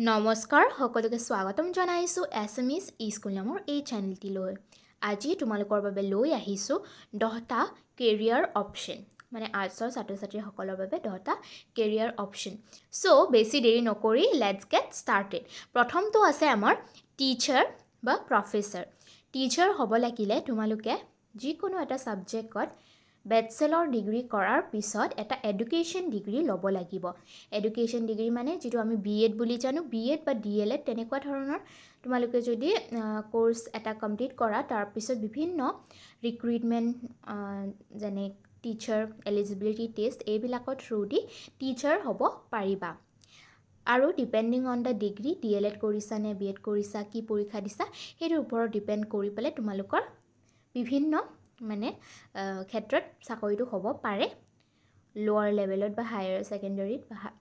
নমস্কাৰ সকলোকে স্বাগতম জনাইছোঁ এছ এম ইছ স্কুল নামৰ এই চেনেলটিলৈ আজি তোমালোকৰ বাবে লৈ আহিছোঁ দহটা কেৰিয়াৰ অপশ্যন মানে আৰ্টছৰ ছাত্ৰ ছাত্ৰীসকলৰ বাবে দহটা কেৰিয়াৰ অপশ্যন চ' বেছি দেৰি নকৰি লেটছ গেট ষ্টাৰ্টেড প্ৰথমটো আছে আমাৰ টিচাৰ বা প্ৰফেচাৰ টিচাৰ হ'ব লাগিলে তোমালোকে যিকোনো এটা ছাবজেক্টত বেচেলৰ ডিগ্ৰী কৰাৰ পিছত এটা এডুকেশ্যন ডিগ্ৰী ল'ব লাগিব এডুকেশ্যন ডিগ্ৰী মানে যিটো আমি বি এড বুলি জানো বি এড বা ডি এল এড তেনেকুৱা ধৰণৰ তোমালোকে যদি কোৰ্ছ এটা কমপ্লিট কৰা তাৰপিছত বিভিন্ন ৰিক্ৰুইটমেণ্ট যেনে টিচাৰ এলিজিবিলিটি টেষ্ট এইবিলাকৰ থ্ৰুদি টিচাৰ হ'ব পাৰিবা আৰু depending on the degree D El Ed কৰিছা নে বি এড কৰিছা কি পৰীক্ষা দিছা সেইটোৰ ওপৰত ডিপেণ্ড কৰি পেলাই তোমালোকৰ বিভিন্ন মানে ক্ষেত্ৰত চাকৰিটো হ'ব পাৰে লোৱাৰ লেভেলত বা হায়াৰ ছেকেণ্ডেৰীত বা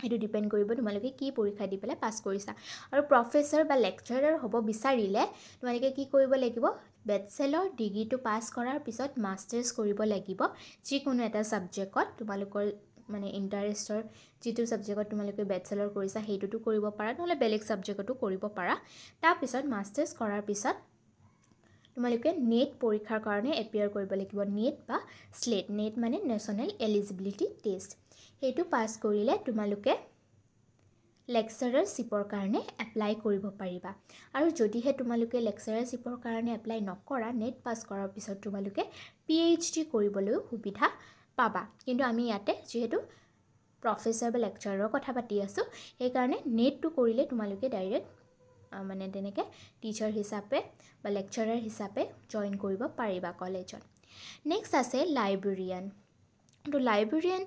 সেইটো ডিপেণ্ড কৰিব তোমালোকে কি পৰীক্ষা দি পেলাই পাছ কৰিছা আৰু প্ৰফেচাৰ বা লেকচাৰাৰ হ'ব বিচাৰিলে তোমালোকে কি কৰিব লাগিব বেচেলৰ ডিগ্ৰীটো পাছ কৰাৰ পিছত মাষ্টাৰ্ছ কৰিব লাগিব যিকোনো এটা ছাবজেক্টত তোমালোকৰ মানে ইণ্টাৰেষ্টৰ যিটো ছাবজেক্টত তোমালোকে বেটছেলৰ কৰিছা সেইটোতো কৰিব পাৰা নহ'লে বেলেগ ছাবজেক্টতো কৰিব পাৰা তাৰপিছত মাষ্টাৰ্ছ কৰাৰ পিছত তোমালোকে নেট পৰীক্ষাৰ কাৰণে এপিয়াৰ কৰিব লাগিব নেট বা শ্লেট নেট মানে নেশ্যনেল এলিজিবিলিটি টেষ্ট সেইটো পাছ কৰিলে তোমালোকে লেকচাৰাৰশ্বিপৰ কাৰণে এপ্লাই কৰিব পাৰিবা আৰু যদিহে তোমালোকে লেকচাৰাৰশ্বিপৰ কাৰণে এপ্লাই নকৰা নেট পাছ কৰাৰ পিছত তোমালোকে পি এইচ ডি কৰিবলৈও সুবিধা পাবা কিন্তু আমি ইয়াতে যিহেতু প্ৰফেচাৰ বা লেকচাৰৰ কথা পাতি আছোঁ সেইকাৰণে নেটটো কৰিলে তোমালোকে ডাইৰেক্ট মানে তেনেকৈ টিচাৰ হিচাপে বা লেকচাৰাৰ হিচাপে জইন কৰিব পাৰিবা কলেজত নেক্সট আছে লাইব্ৰেৰিয়ান তো লাইব্ৰেৰিয়ান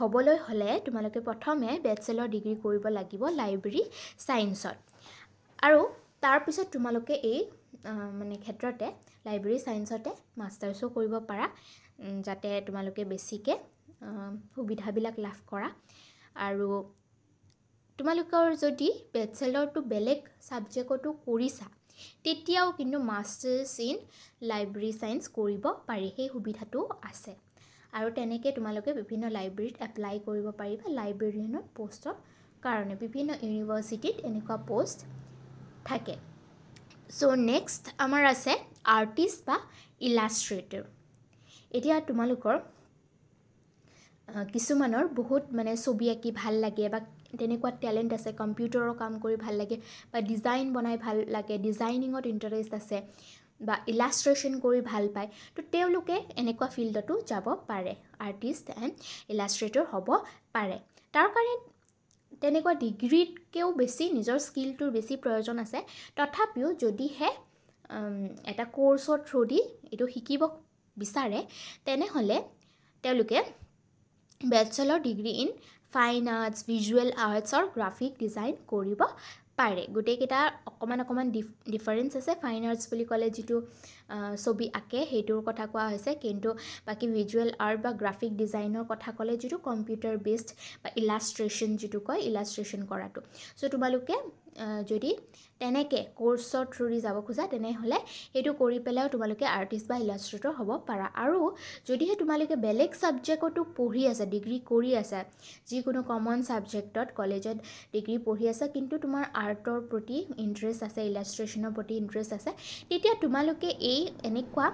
হ'বলৈ হ'লে তোমালোকে প্ৰথমে বেচেলৰ ডিগ্ৰী কৰিব লাগিব লাইব্ৰেৰী ছায়েন্সত আৰু তাৰপিছত তোমালোকে এই মানে ক্ষেত্ৰতে লাইব্ৰেৰী ছায়েন্সতে মাষ্টাৰ্ছো কৰিব পাৰা যাতে তোমালোকে বেছিকৈ সুবিধাবিলাক লাভ কৰা আৰু তোমালোকৰ যদি বেচেলৰটো বেলেগ ছাবজেক্টতো কৰিছা তেতিয়াও কিন্তু মাষ্টাৰ্ছ ইন লাইব্ৰেৰী চায়েন্স কৰিব পাৰি সেই সুবিধাটো আছে আৰু তেনেকৈ তোমালোকে বিভিন্ন লাইব্ৰেৰীত এপ্লাই কৰিব পাৰিবা লাইব্ৰেৰীয়ানত পষ্টৰ কাৰণে বিভিন্ন ইউনিভাৰ্চিটিত এনেকুৱা পষ্ট থাকে চ' নেক্সট আমাৰ আছে আৰ্টিষ্ট বা ইলাষ্ট্ৰেটৰ এতিয়া তোমালোকৰ কিছুমানৰ বহুত মানে ছবি আঁকি ভাল লাগে বা তেনেকুৱা টেলেণ্ট আছে কম্পিউটাৰৰ কাম কৰি ভাল লাগে বা ডিজাইন বনাই ভাল লাগে ডিজাইনিঙত ইণ্টাৰেষ্ট আছে বা ইলাষ্ট্ৰেশ্যন কৰি ভাল পায় তো তেওঁলোকে এনেকুৱা ফিল্ডতো যাব পাৰে আৰ্টিষ্ট এণ্ড ইলাষ্ট্ৰেটৰ হ'ব পাৰে তাৰ কাৰণে তেনেকুৱা ডিগ্ৰীতকৈও বেছি নিজৰ স্কিলটোৰ বেছি প্ৰয়োজন আছে তথাপিও যদিহে এটা কৰ্চৰ থ্ৰুদি এইটো শিকিব বিচাৰে তেনেহ'লে তেওঁলোকে bachelor degree in fine arts visual আৰ্টছৰ গ্ৰাফিক ডিজাইন কৰিব পাৰে গোটেইকেইটাৰ অকণমান অকণমান ডিফ ডিফাৰেঞ্চ আছে ফাইন আৰ্টছ বুলি ক'লে যিটো ছবি আঁকে সেইটোৰ কথা কোৱা হৈছে কিন্তু বাকী ভিজুৱেল আৰ্ট বা গ্ৰাফিক ডিজাইনৰ কথা ক'লে যিটো কম্পিউটাৰ বেছড বা ইলাষ্ট্ৰেশ্যন যিটো কয় ইলাষ্ট্ৰেশ্যন কৰাটো চ' তোমালোকে যদি তেনেকৈ কোৰ্ছৰ থ্ৰুৰি যাব খোজা তেনেহ'লে সেইটো কৰি পেলাইও তোমালোকে আৰ্টিষ্ট বা ইলাষ্ট্ৰেটৰ হ'ব পাৰা আৰু যদিহে তোমালোকে বেলেগ ছাবজেক্টতো পঢ়ি আছে ডিগ্ৰী কৰি আছা যিকোনো কমন ছাবজেক্টত কলেজত ডিগ্ৰী পঢ়ি আছে কিন্তু তোমাৰ আৰ্টৰ প্ৰতি ইণ্টাৰেষ্ট আছে ইলাষ্ট্ৰেশ্যনৰ প্ৰতি ইণ্টাৰেষ্ট আছে তেতিয়া তোমালোকে এই এনেকুৱা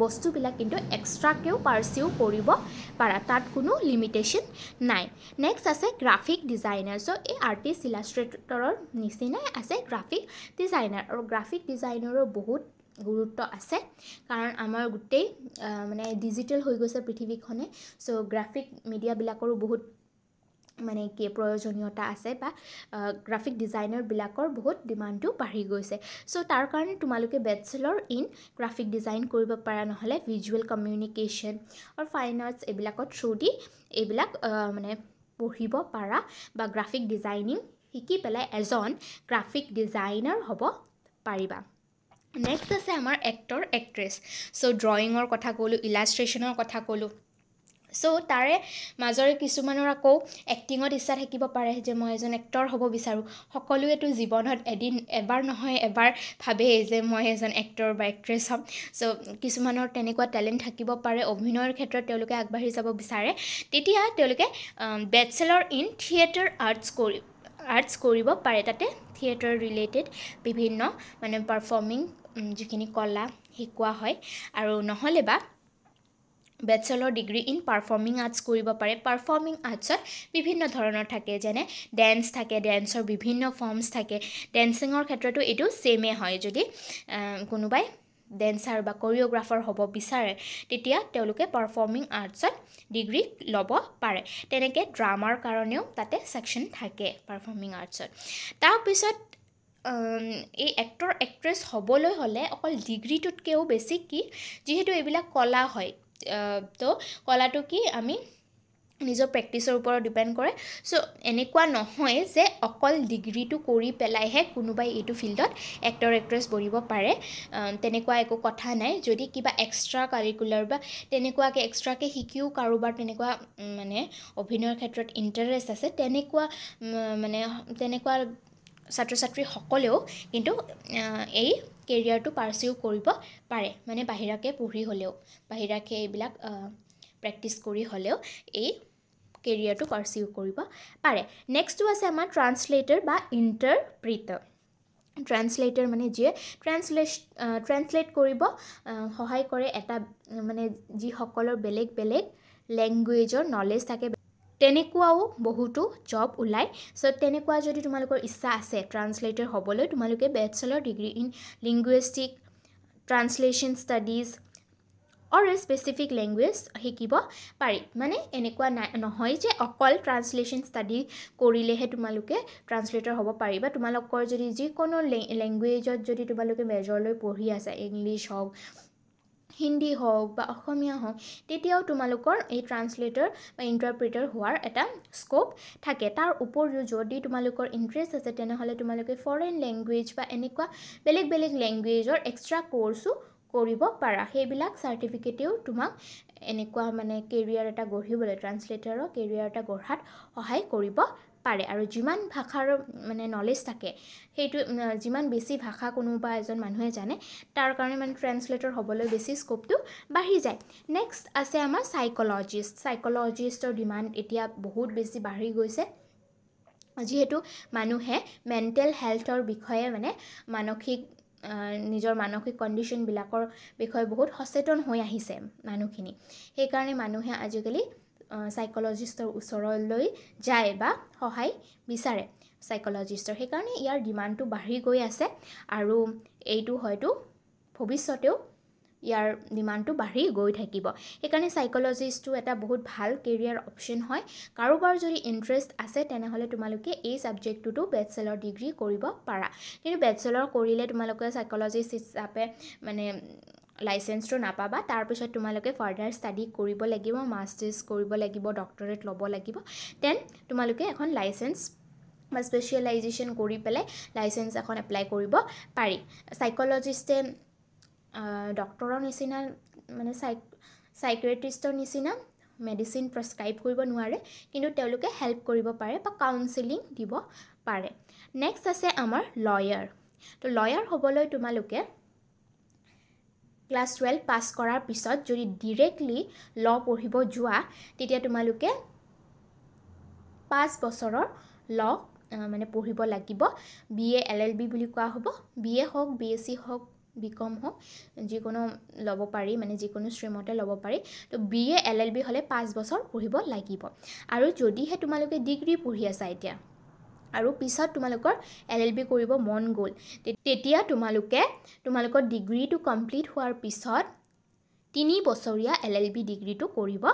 বস্তুবিলাক কিন্তু এক্সট্ৰাকৈও পাৰ্চিউ কৰিব পাৰা তাত কোনো লিমিটেশ্যন নাই নেক্সট আছে গ্ৰাফিক ডিজাইনাৰ চ' এই আৰ্টিষ্ট ইলাষ্ট্ৰেটৰৰ নিচিনাই আছে গ্ৰাফিক ডিজাইনাৰ আৰু গ্ৰাফিক ডিজাইনাৰৰ বহুত গুৰুত্ব আছে কাৰণ আমাৰ গোটেই মানে ডিজিটেল হৈ গৈছে পৃথিৱীখনে চ' গ্ৰাফিক মিডিয়াবিলাকৰো বহুত মানে কি প্ৰয়োজনীয়তা আছে বা গ্ৰাফিক ডিজাইনাৰবিলাকৰ বহুত ডিমাণ্ডটো বাঢ়ি গৈছে চ' তাৰ কাৰণে তোমালোকে বেচেলৰ ইন গ্ৰাফিক ডিজাইন কৰিব পাৰা নহ'লে ভিজুৱেল কমিউনিকেশ্যন আৰু ফাইন আৰ্টছ এইবিলাকৰ থ্ৰু দি এইবিলাক মানে পঢ়িব পাৰা বা গ্ৰাফিক ডিজাইনিং শিকি পেলাই এজন গ্ৰাফিক ডিজাইনাৰ হ'ব পাৰিবা নেক্সট আছে আমাৰ এক্টৰ এক্ট্ৰেছ চ' ড্ৰয়িঙৰ কথা ক'লোঁ ইলাষ্ট্ৰেশ্যনৰ কথা ক'লোঁ চ' তাৰে মাজৰে কিছুমানৰ আকৌ এক্টিঙত ইচ্ছা থাকিব পাৰে যে মই এজন এক্টৰ হ'ব বিচাৰোঁ সকলোৱেতো জীৱনত এদিন এবাৰ নহয় এবাৰ ভাবেই যে মই এজন এক্টৰ বা এক্ট্ৰেছ হ'ম চ' কিছুমানৰ তেনেকুৱা টেলেণ্ট থাকিব পাৰে অভিনয়ৰ ক্ষেত্ৰত তেওঁলোকে আগবাঢ়ি যাব বিচাৰে তেতিয়া তেওঁলোকে বেচেলৰ ইন থিয়েটাৰ আৰ্টছ কৰি আৰ্টছ কৰিব পাৰে তাতে থিয়েটাৰ ৰিলেটেড বিভিন্ন মানে পাৰফৰ্মিং যিখিনি কলা শিকোৱা হয় আৰু নহ'লে বা bachelor degree in performing arts কৰিব পাৰে পাৰ্ফৰ্মিং আৰ্টছত বিভিন্ন ধৰণৰ থাকে যেনে ডেন্স থাকে ডেন্সৰ বিভিন্ন ফৰ্মছ থাকে ডেন্সিঙৰ ক্ষেত্ৰতো এইটো ছেমে হয় যদি কোনোবাই ডেন্সাৰ বা কৰিঅ'গ্ৰাফাৰ হ'ব বিচাৰে তেতিয়া তেওঁলোকে পাৰ্ফৰ্মিং আৰ্টছত ডিগ্ৰী ল'ব পাৰে তেনেকৈ ড্ৰামাৰ কাৰণেও তাতে ছেকশ্যন থাকে পাৰ্ফৰ্মিং আৰ্টছত তাৰপিছত এই এক্টৰ এক্ট্ৰেছ হ'বলৈ হ'লে অকল ডিগ্ৰীটোতকৈও বেছি কি যিহেতু এইবিলাক কলা হয় তো কলাটো কি আমি নিজৰ প্ৰেক্টিছৰ ওপৰত ডিপেণ্ড কৰে চ' এনেকুৱা নহয় যে অকল ডিগ্ৰীটো কৰি পেলাইহে কোনোবাই এইটো ফিল্ডত এক্টৰ এক্ট্ৰেছ বঢ়িব পাৰে তেনেকুৱা একো কথা নাই যদি কিবা এক্সট্ৰা কাৰিকুলাৰ বা তেনেকুৱাকৈ এক্সট্ৰাকৈ শিকিও কাৰোবাৰ তেনেকুৱা মানে অভিনয়ৰ ক্ষেত্ৰত ইণ্টাৰেষ্ট আছে তেনেকুৱা মানে তেনেকুৱা ছাত্ৰ ছাত্ৰীসকলেও কিন্তু এই কেৰিয়াৰটো পাৰ্চিউ কৰিব পাৰে মানে বাহিৰাকে পঢ়ি হ'লেও বাহিৰাকে এইবিলাক প্ৰেক্টিচ কৰি হ'লেও এই কেৰিয়াৰটো পাৰ্চিউ কৰিব পাৰে নেক্সটটো আছে আমাৰ ট্ৰান্সলেটাৰ বা ইণ্টাৰপ্ৰিটাৰ ট্ৰেঞ্চলেটাৰ মানে যিয়ে ট্ৰেঞ্চলেট ট্ৰেন্সলেট কৰিব সহায় কৰে এটা মানে যিসকলৰ বেলেগ বেলেগ লেংগুৱেজৰ নলেজ থাকে তেনেকুৱাও বহুতো জব ওলায় চ' তেনেকুৱা যদি তোমালোকৰ ইচ্ছা আছে ট্ৰান্সলেটৰ হ'বলৈ তোমালোকে bachelor degree in linguistic translation studies or specific language শিকিব পাৰি মানে এনেকুৱা নাই নহয় যে অকল ট্ৰান্সলেশ্যন ষ্টাডি কৰিলেহে তোমালোকে ট্ৰান্সলেটৰ হ'ব পাৰি বা তোমালোকৰ যদি যিকোনো লেংগুৱেজত যদি তোমালোকে মেজৰলৈ পঢ়ি আছা ইংলিছ হওক হিন্দী হওক বা অসমীয়া হওক তেতিয়াও তোমালোকৰ এই ট্ৰান্সলেটাৰ বা ইণ্টাৰপ্ৰিটাৰ হোৱাৰ এটা স্ক'প থাকে তাৰ উপৰিও যদি তোমালোকৰ ইণ্টাৰেষ্ট আছে তেনেহ'লে তোমালোকে ফৰেন লেংগুৱেজ বা এনেকুৱা বেলেগ বেলেগ লেংগুৱেজৰ এক্সট্ৰা ক'ৰ্চো কৰিব পাৰা সেইবিলাক চাৰ্টিফিকেটেও তোমাক এনেকুৱা মানে কেৰিয়াৰ এটা গঢ়িবলৈ ট্ৰান্সলেটাৰৰ কেৰিয়াৰ এটা গঢ়াত সহায় কৰিব পাৰে আৰু যিমান ভাষাৰ মানে নলেজ থাকে সেইটো যিমান বেছি ভাষা কোনোবা এজন মানুহে জানে তাৰ কাৰণে মানে ট্ৰেন্সলেটৰ হ'বলৈ বেছি স্ক'পটো বাঢ়ি যায় নেক্সট আছে আমাৰ চাইক'লজিষ্ট চাইক'লজিষ্টৰ ডিমাণ্ড এতিয়া বহুত বেছি বাঢ়ি গৈছে যিহেতু মানুহে মেণ্টেল হেল্থৰ বিষয়ে মানে মানসিক নিজৰ মানসিক কণ্ডিশ্যনবিলাকৰ বিষয়ে বহুত সচেতন হৈ আহিছে মানুহখিনি সেইকাৰণে মানুহে আজিকালি ছাইক'লজিষ্টৰ ওচৰলৈ যায় বা সহায় বিচাৰে ছাইক'লজিষ্টৰ সেইকাৰণে ইয়াৰ ডিমাণ্ডটো বাঢ়ি গৈ আছে আৰু এইটো হয়তো ভৱিষ্যতেও ইয়াৰ ডিমাণ্ডটো বাঢ়ি গৈ থাকিব সেইকাৰণে চাইক'লজিষ্টটো এটা বহুত ভাল কেৰিয়াৰ অপশ্যন হয় কাৰোবাৰ যদি ইণ্টাৰেষ্ট আছে তেনেহ'লে তোমালোকে এই ছাবজেক্টটোতো বেচেলৰ ডিগ্ৰী কৰিব পাৰা কিন্তু বেচেলৰ কৰিলে তোমালোকে চাইক'লজিষ্ট হিচাপে মানে লাইচেঞ্চটো নাপাবা তাৰপিছত তোমালোকে ফাৰ্ডাৰ ষ্টাডি কৰিব লাগিব মাষ্টাৰ্ছ কৰিব লাগিব ডক্টৰেট ল'ব লাগিব দেন তোমালোকে এখন লাইচেঞ্চ বা স্পেচিয়েলাইজেশ্যন কৰি পেলাই লাইচেঞ্চ এখন এপ্লাই কৰিব পাৰি চাইক'লজিষ্টে ডক্টৰৰ নিচিনা মানে চাই চাইক্ৰেটিষ্টৰ নিচিনা মেডিচিন প্ৰেছক্ৰাইব কৰিব নোৱাৰে কিন্তু তেওঁলোকে হেল্প কৰিব পাৰে বা কাউন্সিলিং দিব পাৰে নেক্সট আছে আমাৰ লয়াৰ ত' লয়াৰ হ'বলৈ তোমালোকে ক্লাছ টুৱেল্ভ পাছ কৰাৰ পিছত যদি ডিৰেক্টলি ল পঢ়িব যোৱা তেতিয়া তোমালোকে পাঁচ বছৰৰ ল মানে পঢ়িব লাগিব B A L L B বুলি কোৱা হ'ব বি এ হওক বি এছ চি হওক বি কম হওক যিকোনো ল'ব পাৰি মানে যিকোনো ষ্ট্ৰীমতে ল'ব পাৰি তো B A L L B হ'লে পাঁচ বছৰ পঢ়িব লাগিব আৰু যদিহে তোমালোকে ডিগ্ৰী পঢ়ি আছা এতিয়া আৰু পিছত তোমালোকৰ এল এল বি কৰিব মন গ'ল তেতিয়া তোমালোকে তোমালোকৰ ডিগ্ৰীটো কমপ্লিট হোৱাৰ পিছত তিনি বছৰীয়া এল এল বি ডিগ্ৰীটো কৰিব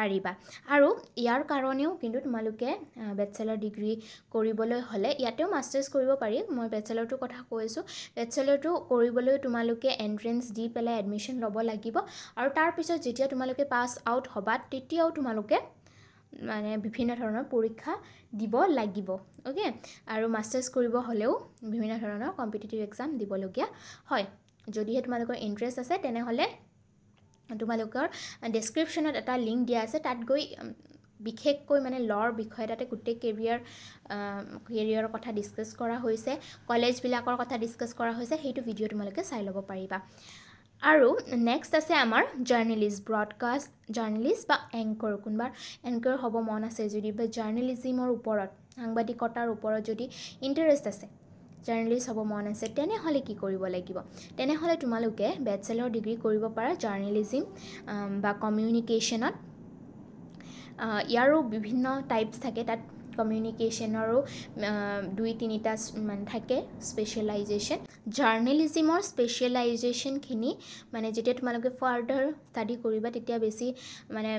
পাৰিবা আৰু ইয়াৰ কাৰণেও কিন্তু তোমালোকে বেচেলৰ ডিগ্ৰী কৰিবলৈ হ'লে ইয়াতেও মাষ্টাৰ্ছ কৰিব পাৰি মই বেচেলৰটোৰ কথা কৈ আছোঁ বেচেলৰটো কৰিবলৈ তোমালোকে এণ্ট্ৰেঞ্চ দি পেলাই এডমিশ্যন ল'ব লাগিব আৰু তাৰপিছত যেতিয়া তোমালোকে পাছ আউট হ'বা তেতিয়াও তোমালোকে মানে বিভিন্ন ধৰণৰ পৰীক্ষা দিব লাগিব অ'কে আৰু মাষ্টাৰ্ছ কৰিব হ'লেও বিভিন্ন ধৰণৰ কম্পিটিটিভ এক্সাম দিবলগীয়া হয় যদিহে তোমালোকৰ ইণ্টাৰেষ্ট আছে তেনেহ'লে তোমালোকৰ ডেছক্ৰিপশ্যনত এটা লিংক দিয়া আছে তাত গৈ বিশেষকৈ মানে লৰ বিষয়ে তাতে গোটেই কেৰিয়াৰ কেৰিয়াৰৰ কথা ডিছকাছ কৰা হৈছে কলেজবিলাকৰ কথা ডিছকাছ কৰা হৈছে সেইটো ভিডিঅ' তোমালোকে চাই ল'ব পাৰিবা আৰু নেক্সট আছে আমাৰ জাৰ্ণেলিষ্ট ব্ৰডকাষ্ট জাৰ্ণেলিষ্ট বা এংকৰ কোনোবা এংকৰ হ'ব মন আছে যদি বা জাৰ্ণেলিজিমৰ ওপৰত সাংবাদিকতাৰ ওপৰত যদি ইণ্টাৰেষ্ট আছে জাৰ্ণেলিষ্ট হ'ব মন আছে তেনেহ'লে কি কৰিব লাগিব তেনেহ'লে তোমালোকে বেচেলৰ ডিগ্ৰী কৰিব পাৰা জাৰ্ণেলিজিম বা কমিউনিকেশ্যনত ইয়াৰো বিভিন্ন টাইপছ থাকে তাত কমিউনিকেশ্যনৰো দুই তিনিটা মানে থাকে স্পেচিয়েলাইজেশ্যন জাৰ্নেলিজিমৰ স্পেচিয়েলাইজেশ্যনখিনি মানে যেতিয়া তোমালোকে ফাৰ্ডাৰ ষ্টাডি কৰিবা তেতিয়া বেছি মানে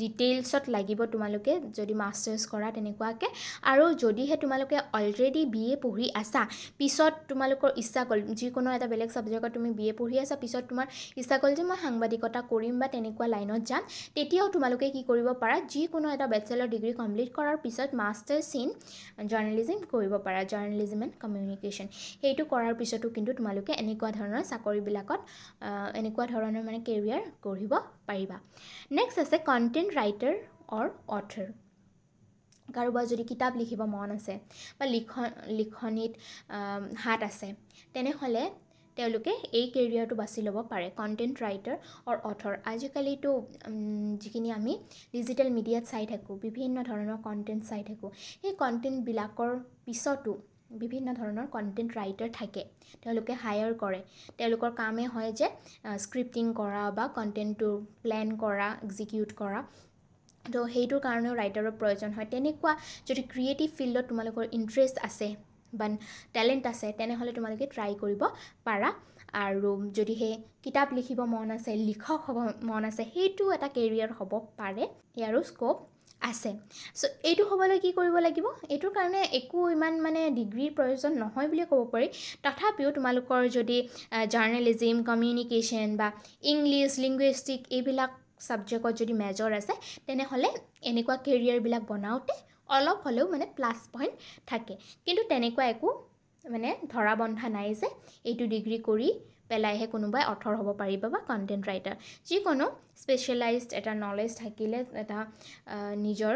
ডিটেইলছত লাগিব তোমালোকে যদি মাষ্টাৰ্ছ কৰা তেনেকুৱাকৈ আৰু যদিহে তোমালোকে অলৰেডি বি এ পঢ়ি আছা পিছত তোমালোকৰ ইচ্ছা গ'ল যিকোনো এটা বেলেগ ছাবজেক্টত তুমি বি এ পঢ়ি আছা পিছত তোমাৰ ইচ্ছা গ'ল যে মই সাংবাদিকতা কৰিম বা তেনেকুৱা লাইনত যাম তেতিয়াও তোমালোকে কি কৰিব পাৰা যিকোনো এটা বেচেলৰ ডিগ্ৰী কমপ্লিট কৰাৰ পিছত মাষ্টাৰ্ছ ইন জাৰ্ণেলিজিম কৰিব পাৰা জাৰ্ণেলিজিম এণ্ড কমিউনিকেশ্যন সেইটো কৰাৰ পিছতো কিন্তু তোমালোকে এনেকুৱা ধৰণৰ চাকৰিবিলাকত এনেকুৱা ধৰণৰ মানে কেৰিয়াৰ গঢ়িব পাৰিবা নেক্সট আছে কণ্টেণ্ট ৰাইটাৰ অৰ অথৰ কাৰোবাৰ যদি কিতাপ লিখিব মন আছে বা লিখ লিখনিত হাত আছে তেনেহ'লে তেওঁলোকে এই কেৰিয়াৰটো বাছি ল'ব পাৰে কণ্টেণ্ট ৰাইটাৰ অৰ অথৰ আজিকালিতো যিখিনি আমি ডিজিটেল মিডিয়াত চাই থাকোঁ বিভিন্ন ধৰণৰ কণ্টেণ্ট চাই থাকোঁ সেই কণ্টেণ্টবিলাকৰ পিছতো বিভিন্ন ধৰণৰ কণ্টেণ্ট ৰাইটাৰ থাকে তেওঁলোকে হায়াৰ কৰে তেওঁলোকৰ কামেই হয় যে স্ক্ৰিপ্টিং কৰা বা কণ্টেণ্টটো প্লেন কৰা এক্সিকিউট কৰা ত' সেইটোৰ কাৰণেও ৰাইটাৰৰ প্ৰয়োজন হয় তেনেকুৱা যদি ক্ৰিয়েটিভ ফিল্ডত তোমালোকৰ ইণ্টাৰেষ্ট আছে বা টেলেণ্ট আছে তেনেহ'লে তোমালোকে ট্ৰাই কৰিব পাৰা আৰু যদি সেই কিতাপ লিখিব মন আছে লিখক হ'ব মন আছে সেইটো এটা কেৰিয়াৰ হ'ব পাৰে ইয়াৰো স্ক'প আছে চ' এইটো হ'বলৈ কি কৰিব লাগিব এইটোৰ কাৰণে একো ইমান মানে ডিগ্ৰীৰ প্ৰয়োজন নহয় বুলিয়ে ক'ব পাৰি তথাপিও তোমালোকৰ যদি জাৰ্ণেলিজিম কমিউনিকেশ্যন বা ইংলিছ লিংগুৱেষ্টিক এইবিলাক ছাবজেক্টত যদি মেজৰ আছে তেনেহ'লে এনেকুৱা কেৰিয়াৰবিলাক বনাওঁতে অলপ হ'লেও মানে প্লাছ পইণ্ট থাকে কিন্তু তেনেকুৱা একো মানে ধৰা বন্ধা নাই যে এইটো ডিগ্ৰী কৰি পেলাইহে কোনোবাই অথৰ হ'ব পাৰিব বা কণ্টেণ্ট ৰাইটাৰ যিকোনো স্পেচিয়েলাইজ এটা নলেজ থাকিলে এটা নিজৰ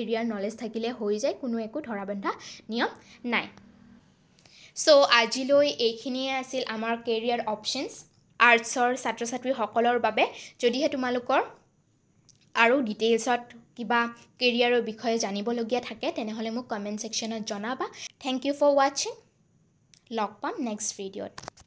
এৰিয়াৰ নলেজ থাকিলে হৈ যায় কোনো একো ধৰা বন্ধা নিয়ম নাই চ' আজিলৈ এইখিনিয়ে আছিল আমাৰ কেৰিয়াৰ অপশ্যনছ আৰ্টছৰ ছাত্ৰ ছাত্ৰীসকলৰ বাবে যদিহে তোমালোকৰ আৰু ডিটেইলছত কিবা কেৰিয়াৰৰ বিষয়ে জানিবলগীয়া থাকে তেনেহ'লে মোক কমেণ্ট ছেকশ্যনত জনাবা থেংক ইউ ফৰ ৱাচিং লগ পাম নেক্সট ভিডিঅ'ত